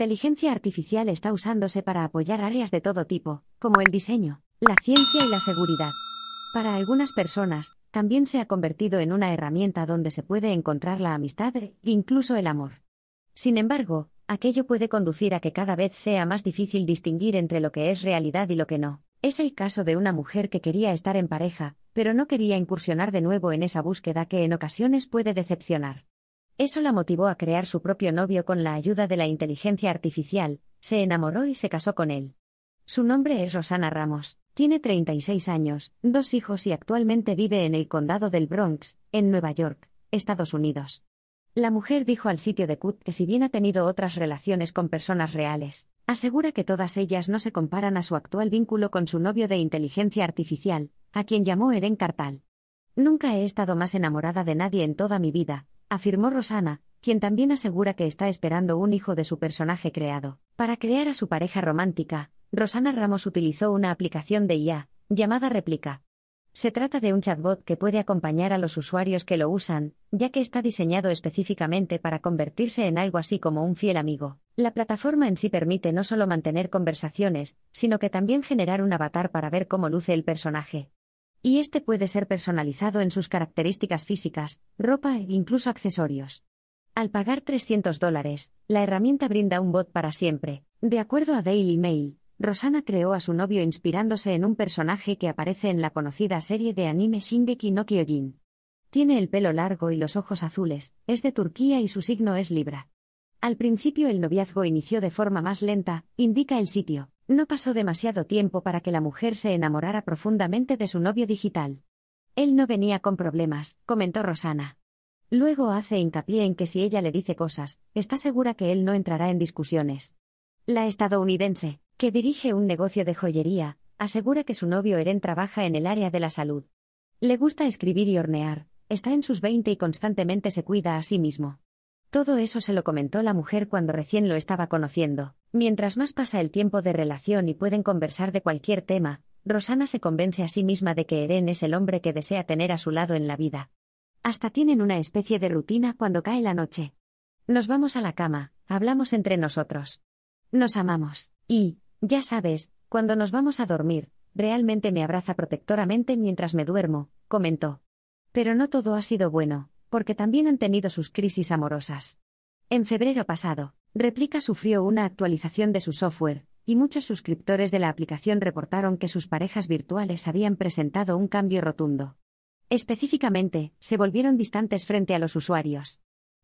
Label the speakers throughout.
Speaker 1: inteligencia artificial está usándose para apoyar áreas de todo tipo, como el diseño, la ciencia y la seguridad. Para algunas personas, también se ha convertido en una herramienta donde se puede encontrar la amistad e incluso el amor. Sin embargo, aquello puede conducir a que cada vez sea más difícil distinguir entre lo que es realidad y lo que no. Es el caso de una mujer que quería estar en pareja, pero no quería incursionar de nuevo en esa búsqueda que en ocasiones puede decepcionar. Eso la motivó a crear su propio novio con la ayuda de la inteligencia artificial, se enamoró y se casó con él. Su nombre es Rosana Ramos, tiene 36 años, dos hijos y actualmente vive en el condado del Bronx, en Nueva York, Estados Unidos. La mujer dijo al sitio de Kut que si bien ha tenido otras relaciones con personas reales, asegura que todas ellas no se comparan a su actual vínculo con su novio de inteligencia artificial, a quien llamó Eren Cartal. Nunca he estado más enamorada de nadie en toda mi vida, afirmó Rosana, quien también asegura que está esperando un hijo de su personaje creado. Para crear a su pareja romántica, Rosana Ramos utilizó una aplicación de IA, llamada Replica. Se trata de un chatbot que puede acompañar a los usuarios que lo usan, ya que está diseñado específicamente para convertirse en algo así como un fiel amigo. La plataforma en sí permite no solo mantener conversaciones, sino que también generar un avatar para ver cómo luce el personaje y este puede ser personalizado en sus características físicas, ropa e incluso accesorios. Al pagar 300 dólares, la herramienta brinda un bot para siempre. De acuerdo a Daily Mail, Rosana creó a su novio inspirándose en un personaje que aparece en la conocida serie de anime Shingeki no Kyojin. Tiene el pelo largo y los ojos azules, es de Turquía y su signo es Libra. Al principio el noviazgo inició de forma más lenta, indica el sitio. No pasó demasiado tiempo para que la mujer se enamorara profundamente de su novio digital. Él no venía con problemas, comentó Rosana. Luego hace hincapié en que si ella le dice cosas, está segura que él no entrará en discusiones. La estadounidense, que dirige un negocio de joyería, asegura que su novio Eren trabaja en el área de la salud. Le gusta escribir y hornear, está en sus 20 y constantemente se cuida a sí mismo. Todo eso se lo comentó la mujer cuando recién lo estaba conociendo. Mientras más pasa el tiempo de relación y pueden conversar de cualquier tema, Rosana se convence a sí misma de que Eren es el hombre que desea tener a su lado en la vida. Hasta tienen una especie de rutina cuando cae la noche. Nos vamos a la cama, hablamos entre nosotros. Nos amamos. Y, ya sabes, cuando nos vamos a dormir, realmente me abraza protectoramente mientras me duermo, comentó. Pero no todo ha sido bueno porque también han tenido sus crisis amorosas. En febrero pasado, Replica sufrió una actualización de su software, y muchos suscriptores de la aplicación reportaron que sus parejas virtuales habían presentado un cambio rotundo. Específicamente, se volvieron distantes frente a los usuarios.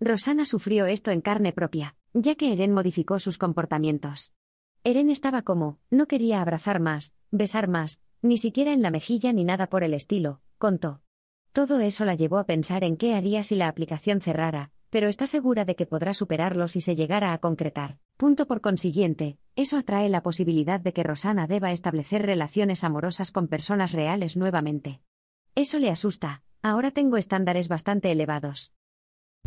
Speaker 1: Rosana sufrió esto en carne propia, ya que Eren modificó sus comportamientos. Eren estaba como, no quería abrazar más, besar más, ni siquiera en la mejilla ni nada por el estilo, contó. Todo eso la llevó a pensar en qué haría si la aplicación cerrara, pero está segura de que podrá superarlo si se llegara a concretar. Punto por consiguiente, eso atrae la posibilidad de que Rosana deba establecer relaciones amorosas con personas reales nuevamente. Eso le asusta, ahora tengo estándares bastante elevados.